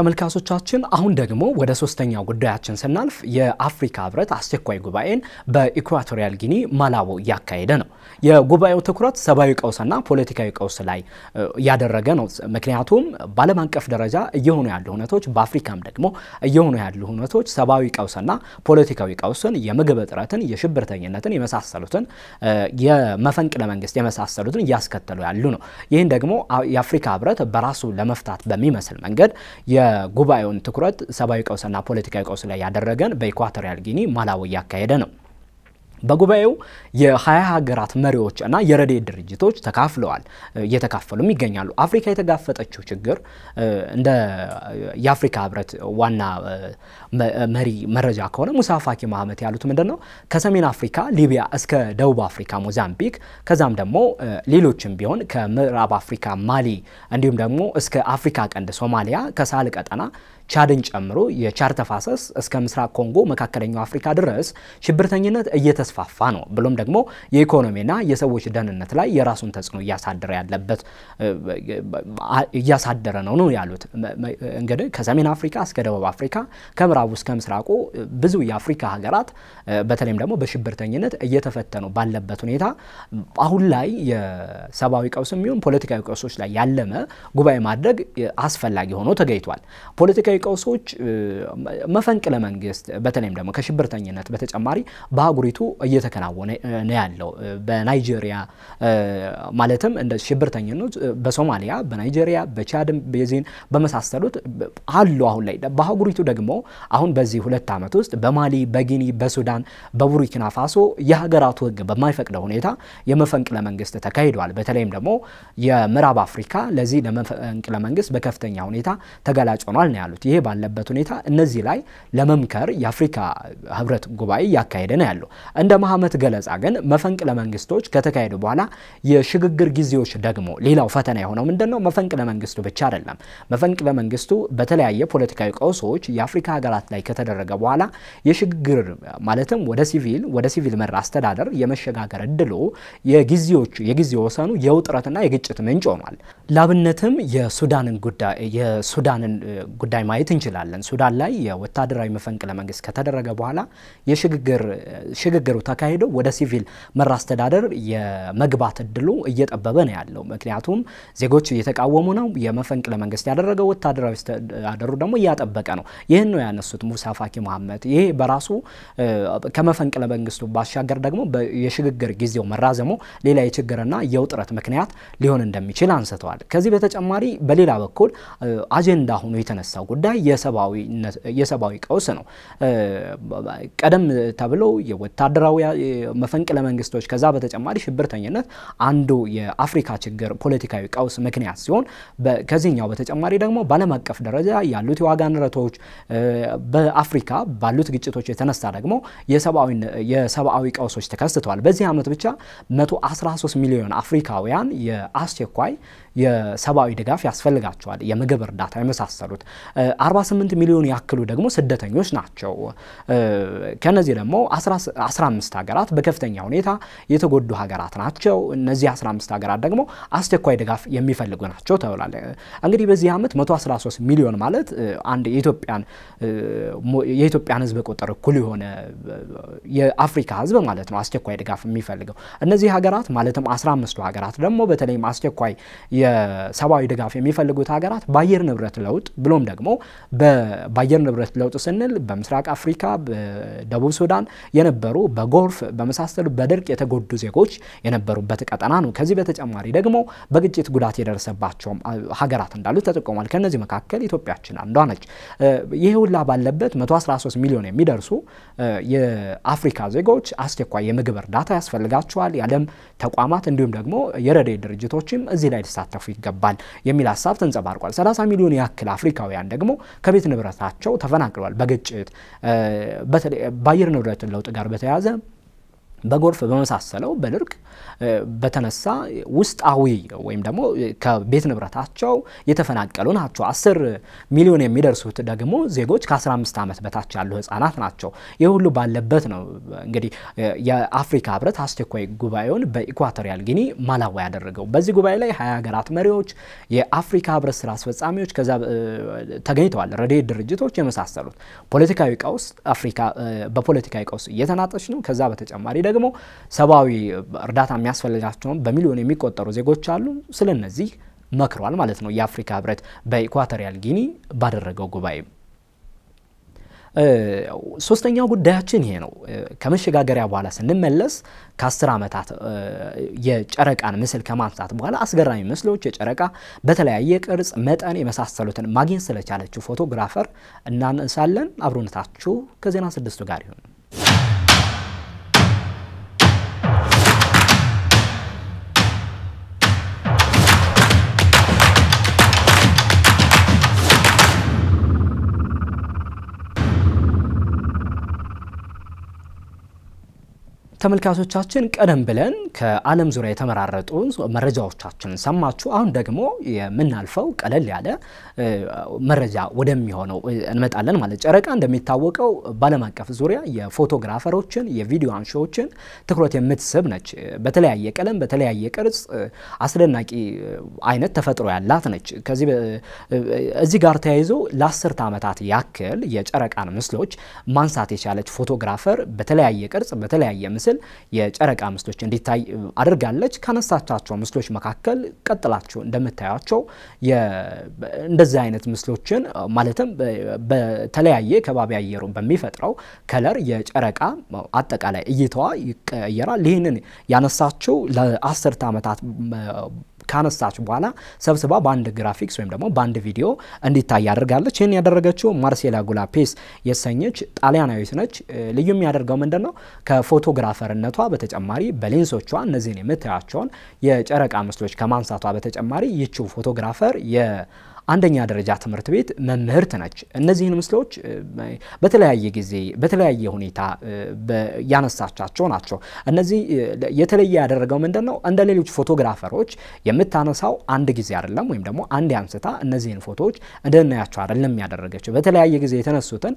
ተመልካቾቻችን አሁን ደግሞ ወደ ሶስተኛው ጉዳያችን ስናልፍ የአፍሪካ ህብረት አስቸኳይ ጉባኤን በኢኳቶሪያል ጊኒ ማላቦ እያካሄደ ነው። የጉባኤው ትኩረት ሰብአዊ ቀውስና ፖለቲካዊ ቀውስ ላይ ያደረገ ነው። ምክንያቱም በዓለም አቀፍ ደረጃ እየሆኑ ያሉ ሁነቶች፣ በአፍሪካም ደግሞ እየሆኑ ያሉ ሁነቶች ሰብአዊ ቀውስና ፖለቲካዊ ቀውስን፣ የምግብ እጥረትን፣ የሽብርተኝነትን የመሳሰሉትን የመፈንቅለ መንግስት የመሳሰሉትን እያስከተሉ ያሉ ነው። ይህን ደግሞ የአፍሪካ ህብረት በራሱ ለመፍታት በሚመስል መንገድ የጉባኤውን ትኩረት ሰብአዊ ቀውስና ፖለቲካዊ ቀውስ ላይ ያደረገን በኢኳቶሪያል ጊኒ ማላዊ እያካሄደ ነው። በጉባኤው የሀያ ሀገራት መሪዎች እና የረድኤት ድርጅቶች ተካፍለዋል፣ እየተካፈሉም ይገኛሉ። አፍሪካ የተጋፈጠችው ችግር እንደ የአፍሪካ ህብረት ዋና መሪ መረጃ ከሆነ ሙሳ ፋኪ ማህመት ያሉት ምንድን ነው? ከሰሜን አፍሪካ ሊቢያ እስከ ደቡብ አፍሪካ ሞዛምቢክ፣ ከዛም ደግሞ ሌሎችም ቢሆን ከምዕራብ አፍሪካ ማሊ፣ እንዲሁም ደግሞ እስከ አፍሪካ ቀንድ ሶማሊያ፣ ከሳህል ቀጠና ቻድን ጨምሮ የቻድ ተፋሰስ እስከ ምስራቅ ኮንጎ፣ መካከለኛው አፍሪካ ድረስ ሽብርተኝነት እየተስፋፋ ነው። ብሎም ደግሞ የኢኮኖሚና የሰዎች ደህንነት ላይ የራሱን ተጽዕኖ እያሳደረ ያለበት እያሳደረ ነው ነው ያሉት። እንግዲህ ከሰሜን አፍሪካ እስከ ደቡብ አፍሪካ ከምዕራቡ እስከ ምስራቁ ብዙ የአፍሪካ ሀገራት በተለይም ደግሞ በሽብርተኝነት እየተፈተኑ ባለበት ሁኔታ አሁን ላይ የሰብአዊ ቀውስ የሚሆን ፖለቲካዊ ቀውሶች ላይ ያለመ ጉባኤ ማድረግ አስፈላጊ ሆኖ ተገኝቷል። ፖለቲካዊ የአፍሪካ ሰዎች መፈንቅለ መንግስት በተለይም ደግሞ ከሽብርተኝነት በተጨማሪ በአህጉሪቱ እየተከናወነ ነው ያለው። በናይጄሪያ ማለትም እንደ ሽብርተኝነት በሶማሊያ፣ በናይጄሪያ፣ በቻድም ቤዚን በመሳሰሉት አሉ። አሁን ላይ በአህጉሪቱ ደግሞ አሁን በዚህ ሁለት ዓመት ውስጥ በማሊ፣ በጊኒ፣ በሱዳን፣ በቡርኪና ፋሶ የሀገራቱ ህግ በማይፈቅደው ሁኔታ የመፈንቅለ መንግስት ተካሂደዋል። በተለይም ደግሞ የምዕራብ አፍሪካ ለዚህ ለመፈንቅለ መንግስት በከፍተኛ ሁኔታ ተጋላጭ ሆኗል ነው ያሉት። ግብት። ይሄ ባለበት ሁኔታ እነዚህ ላይ ለመምከር የአፍሪካ ህብረት ጉባኤ እያካሄደ ነው ያለው። እንደ መሐመት ገለጻ ግን መፈንቅለ መንግስቶች ከተካሄዱ በኋላ የሽግግር ጊዜዎች ደግሞ ሌላው ፈተና የሆነው ምንድን ነው? መፈንቅለ መንግስቱ ብቻ አይደለም። መፈንቅለ መንግስቱ በተለያየ ፖለቲካዊ ቀውሶች የአፍሪካ ሀገራት ላይ ከተደረገ በኋላ የሽግግር ማለትም ወደ ሲቪል ወደ ሲቪል መር አስተዳደር የመሸጋገር እድሉ የጊዜዎቹ የጊዜ ወሰኑ የውጥረትና የግጭት ምንጭ ሆኗል። ላብነትም የሱዳንን ጉዳይ የሱዳንን ጉዳይ ማየት እንችላለን። ሱዳን ላይ የወታደራዊ መፈንቅለ መንግስት ከተደረገ በኋላ የሽግግሩ ተካሂዶ ወደ ሲቪል መራ አስተዳደር የመግባት እድሉ እየጠበበ ነው ያለው። ምክንያቱም ዜጎች እየተቃወሙ ነው። የመፈንቅለ መንግስት ያደረገው ወታደራዊ አስተዳደሩ ደግሞ እያጠበቀ ነው። ይህን ነው ያነሱት ሙሳ ፋኪ መሐመድ። ይሄ በራሱ ከመፈንቅለ መንግስቱ ባሻገር ደግሞ የሽግግር ጊዜው መራዘሙ ሌላ የችግርና የውጥረት ምክንያት ሊሆን እንደሚችል አንስተዋል። ከዚህ በተጨማሪ በሌላ በኩል አጀንዳ ሆኖ የተነሳው ጉዳይ የሰብአዊ ቀውስ ነው። ቀደም ተብሎ የወታደራዊ መፈንቅለ መንግስቶች፣ ከዛ በተጨማሪ ሽብርተኝነት አንዱ የአፍሪካ ችግር ፖለቲካዊ ቀውስ ምክንያት ሲሆን ከዚህኛው በተጨማሪ ደግሞ በዓለም አቀፍ ደረጃ ያሉት የዋጋ ንረቶች በአፍሪካ ባሉት ግጭቶች የተነሳ ደግሞ የሰብአዊ ቀውሶች ተከስተዋል። በዚህ ዓመት ብቻ 113 ሚሊዮን አፍሪካውያን የአስቸኳይ የሰብአዊ ድጋፍ ያስፈልጋቸዋል፣ የምግብ እርዳታ የመሳሰሉት። 48 ሚሊዮን ያክሉ ደግሞ ስደተኞች ናቸው። ከነዚህ ደግሞ 15 ሀገራት በከፍተኛ ሁኔታ የተጎዱ ሀገራት ናቸው። እነዚህ 15 ሀገራት ደግሞ አስቸኳይ ድጋፍ የሚፈልጉ ናቸው ተብሏል። እንግዲህ በዚህ ዓመት 113 ሚሊዮን ማለት አንድ የኢትዮጵያን ህዝብ ቁጥር እኩል የሆነ የአፍሪካ ህዝብ ማለት ነው አስቸኳይ ድጋፍ የሚፈልገው እነዚህ ሀገራት ማለትም 15ቱ ሀገራት ደግሞ በተለይም አስቸኳይ የሰብአዊ ድጋፍ የሚፈልጉት ሀገራት በአየር ንብረት ለውጥ ብሎም ደግሞ በአየር ንብረት ለውጥ ስንል በምስራቅ አፍሪካ፣ በደቡብ ሱዳን የነበሩ በጎርፍ በመሳሰሉ በድርቅ የተጎዱ ዜጎች የነበሩበት ቀጠና ነው። ከዚህ በተጨማሪ ደግሞ በግጭት ጉዳት የደረሰባቸውም ሀገራት እንዳሉ ተጠቁሟል። ከነዚህ መካከል ኢትዮጵያችን አንዷ ነች። ይህ ሁላ ባለበት 113 ሚሊዮን የሚደርሱ የአፍሪካ ዜጎች አስቸኳይ የምግብ እርዳታ ያስፈልጋቸዋል። የዓለም ተቋማት እንዲሁም ደግሞ የረድኤት ድርጅቶችም እዚህ ላይ ሊሳተፉ ይገባል የሚል ሀሳብ ተንጸባርቋል። 30 ሚሊዮን ያክል አፍሪካውያን ደግሞ ደግሞ ከቤት ንብረታቸው ተፈናቅለዋል። በግጭት በተለይ በአየር ንብረት ለውጥ ጋር በተያያዘ በጎርፍ በመሳሰለው በድርቅ በተነሳ ውስጣዊ ወይም ደግሞ ከቤት ንብረታቸው የተፈናቀሉ ናቸው። አስር ሚሊዮን የሚደርሱት ደግሞ ዜጎች ከ15 ዓመት በታች ያሉ ህጻናት ናቸው። ይህ ሁሉ ባለበት ነው እንግዲህ የአፍሪካ ህብረት አስቸኳይ ጉባኤውን በኢኳቶሪያል ጊኒ ማላዋ ያደረገው። በዚህ ጉባኤ ላይ ሀያ ሀገራት መሪዎች፣ የአፍሪካ ህብረት ስራ አስፈጻሚዎች ከዛ ተገኝተዋል። ረድኤት ድርጅቶች የመሳሰሉት። ፖለቲካዊ ቀውስ አፍሪካ በፖለቲካዊ ቀውስ እየተናጠች ነው። ከዛ በተጨማሪ ደግሞ ሰብአዊ እርዳታ የሚያስፈልጋቸውን በሚሊዮን የሚቆጠሩ ዜጎች አሉ። ስለ እነዚህ መክሯል ማለት ነው የአፍሪካ ህብረት በኢኳቶሪያል ጊኒ ባደረገው ጉባኤ። ሶስተኛው ጉዳያችን ይሄ ነው። ከመሸጋገሪያ በኋላ ስንመለስ ከአስር ዓመታት የጨረቃን ምስል ከማንሳት በኋላ አስገራሚ ምስሎች የጨረቃ በተለያየ ቅርጽ፣ መጠን የመሳሰሉትን ማግኘት ስለቻለችው ፎቶግራፈር እናነሳለን። አብሮነታችሁ ከዜና ስድስቱ ጋር ይሁን። ተመልካቾቻችን ቀደም ብለን ከዓለም ዙሪያ የተመራረጡ መረጃዎቻችን ሰማችሁ። አሁን ደግሞ የምናልፈው ቀለል ያለ መረጃ ወደሚሆነው እንመጣለን ማለት ጨረቃ እንደሚታወቀው በዓለም አቀፍ ዙሪያ የፎቶግራፈሮችን የቪዲዮ አንሺዎችን ትኩረት የምትስብ ነች። በተለያየ ቀለም በተለያየ ቅርጽ አስደናቂ አይነት ተፈጥሮ ያላት ነች። ከዚህ እዚህ ጋር ተያይዞ ለአስርተ ዓመታት ያክል የጨረቃን ምስሎች ማንሳት የቻለች ፎቶግራፈር በተለያየ ቅርጽ በተለያየ ምስል ምስል የጨረቃ ምስሎች እንዲታይ አድርጋለች። ካነሳቻቸው ምስሎች መካከል ቀጥላችሁ እንደምታያቸው እንደዚህ አይነት ምስሎችን ማለትም በተለያየ ከባቢ አየሩ በሚፈጥረው ከለር የጨረቃ አጠቃላይ እይታዋ ይቀየራል። ይህንን ያነሳችው ለአስርተ ዓመታት ካነሳች በኋላ ሰብስባ በአንድ ግራፊክስ ወይም ደግሞ በአንድ ቪዲዮ እንዲታይ ያደርጋለች። ይህን ያደረገችው ማርሴላ ጉላፔስ የሰኘች ጣሊያናዊት ነች። ልዩ የሚያደርገው ምንድን ነው? ከፎቶግራፍ አፈርነቷ በተጨማሪ በሌንሶቿ እነዚህን የምታያቸውን የጨረቃ ምስሎች ከማንሳቷ በተጨማሪ ይችው ፎቶግራፈር የ አንደኛ ደረጃ ትምህርት ቤት መምህርት ነች። እነዚህን ምስሎች በተለያየ ጊዜ በተለያየ ሁኔታ ያነሳቻቸው ናቸው። እነዚህ የተለየ ያደረገው ምንድን ነው? እንደ ሌሎች ፎቶግራፈሮች የምታነሳው አንድ ጊዜ አይደለም፣ ወይም ደግሞ አንድ አንስታ እነዚህን ፎቶዎች እንድናያቸው አይደለም ያደረገችው። በተለያየ ጊዜ የተነሱትን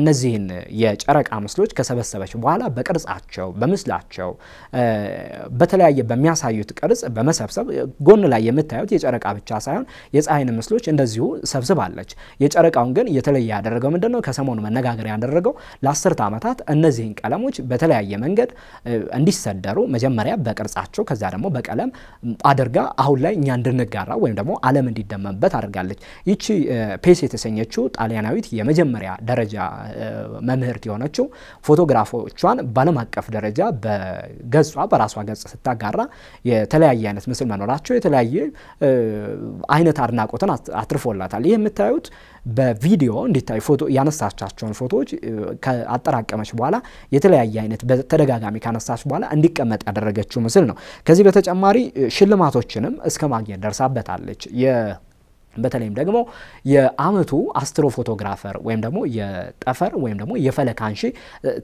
እነዚህን የጨረቃ ምስሎች ከሰበሰበች በኋላ በቅርጻቸው በምስላቸው በተለያየ በሚያሳዩት ቅርጽ በመሰብሰብ ጎን ላይ የምታዩት የጨረቃ ብቻ ሳይሆን የፀሐይን ምስሎች እንደዚሁ ሰብስባለች። የጨረቃውን ግን የተለየ ያደረገው ምንድን ነው? ከሰሞኑ መነጋገር ያደረገው ለአስርተ ዓመታት እነዚህን ቀለሞች በተለያየ መንገድ እንዲሰደሩ መጀመሪያ በቅርጻቸው ከዛ ደግሞ በቀለም አድርጋ አሁን ላይ እኛ እንድንጋራ ወይም ደግሞ ዓለም እንዲደመምበት አድርጋለች። ይቺ ፔስ የተሰኘችው ጣሊያናዊት የመጀመሪያ ደረጃ መምህርት የሆነችው ፎቶግራፎቿን በዓለም አቀፍ ደረጃ በገጿ በራሷ ገጽ ስታጋራ የተለያየ አይነት ምስል መኖራቸው የተለያየ አይነት አድናቆትን ራሷን አትርፎላታል። ይህ የምታዩት በቪዲዮ እንዲታይ ፎቶ ያነሳቻቸውን ፎቶዎች አጠራቀመች በኋላ የተለያየ አይነት በተደጋጋሚ ካነሳች በኋላ እንዲቀመጥ ያደረገችው ምስል ነው። ከዚህ በተጨማሪ ሽልማቶችንም እስከ ማግኘት ደርሳበታለች። በተለይም ደግሞ የአመቱ አስትሮፎቶግራፈር ወይም ደግሞ የጠፈር ወይም ደግሞ የፈለክ አንሺ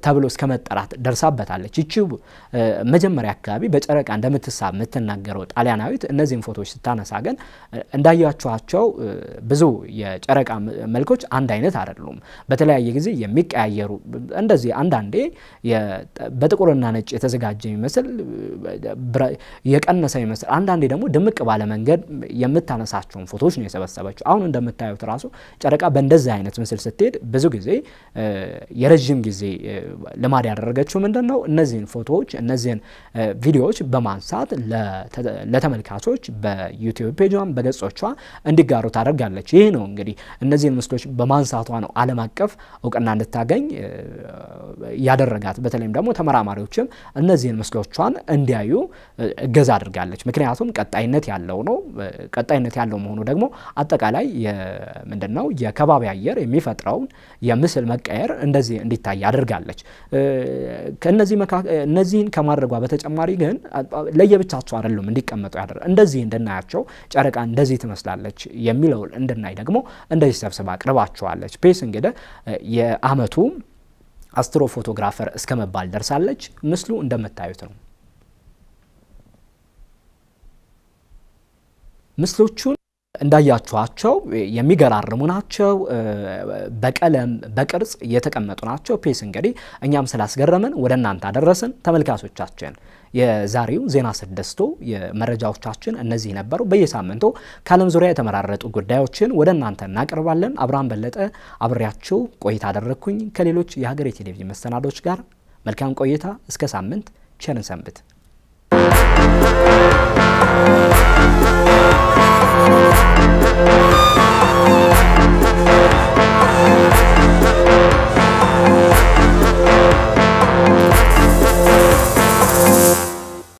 ተብሎ እስከ መጠራት ደርሳበታለች። ይቺ መጀመሪያ አካባቢ በጨረቃ እንደምትሳብ የምትናገረው ጣሊያናዊት እነዚህን ፎቶዎች ስታነሳ ግን እንዳያችኋቸው ብዙ የጨረቃ መልኮች አንድ አይነት አይደሉም። በተለያየ ጊዜ የሚቀያየሩ እንደዚህ አንዳንዴ በጥቁርና ነጭ የተዘጋጀ የሚመስል የቀነሰ የሚመስል አንዳንዴ ደግሞ ድምቅ ባለ መንገድ የምታነሳቸውን ፎቶዎች ነው የሰበሰበችው። አሁን እንደምታዩት ራሱ ጨረቃ በእንደዚህ አይነት ምስል ስትሄድ ብዙ ጊዜ የረዥም ጊዜ ልማድ ያደረገችው ምንድን ነው? እነዚህን ፎቶዎች እነዚህን ቪዲዮዎች በማንሳት ለተመልካቾች በዩቲዩብ ፔጇን በገጾቿ እንዲጋሩ ታደርጋለች። ይህ ነው እንግዲህ እነዚህን ምስሎች በማንሳቷ ነው ዓለም አቀፍ እውቅና እንድታገኝ ያደረጋት። በተለይም ደግሞ ተመራማሪዎችም እነዚህን ምስሎቿን እንዲያዩ እገዛ አድርጋለች። ምክንያቱም ቀጣይነት ያለው ነው። ቀጣይነት ያለው መሆኑ ደግሞ አጠቃላይ ምንድን ነው የከባቢ አየር የሚፈጥረውን የምስል መቀየር እንደዚህ እንዲታይ አድርጋለች። እነዚህን ከማድረጓ በተጨማሪ ግን ለየብቻቸው አይደሉም እንዲቀመጡ ያደር እንደዚህ እንድናያቸው ጨረቃ እንደዚህ ትመስላለች የሚለውን እንድናይ ደግሞ እንደዚህ ሰብስባ አቅርባቸዋለች። ፔስ እንግዲህ የአመቱ አስትሮ ፎቶግራፈር እስከ መባል ደርሳለች። ምስሉ እንደምታዩት ነው። ምስሎቹን እንዳያችኋቸው የሚገራርሙ ናቸው። በቀለም በቅርጽ የተቀመጡ ናቸው። ፔስ እንግዲህ እኛም ስላስገረመን ወደ እናንተ አደረስን። ተመልካቾቻችን የዛሬው ዜና ስድስቱ መረጃዎቻችን እነዚህ ነበሩ። በየሳምንቱ ከዓለም ዙሪያ የተመራረጡ ጉዳዮችን ወደ እናንተ እናቀርባለን። አብርሃም በለጠ አብሬያችሁ ቆይታ አደረግኩኝ። ከሌሎች የሀገሬ ቴሌቪዥን መሰናዶች ጋር መልካም ቆይታ። እስከ ሳምንት ቸርን ሰንብት። Thank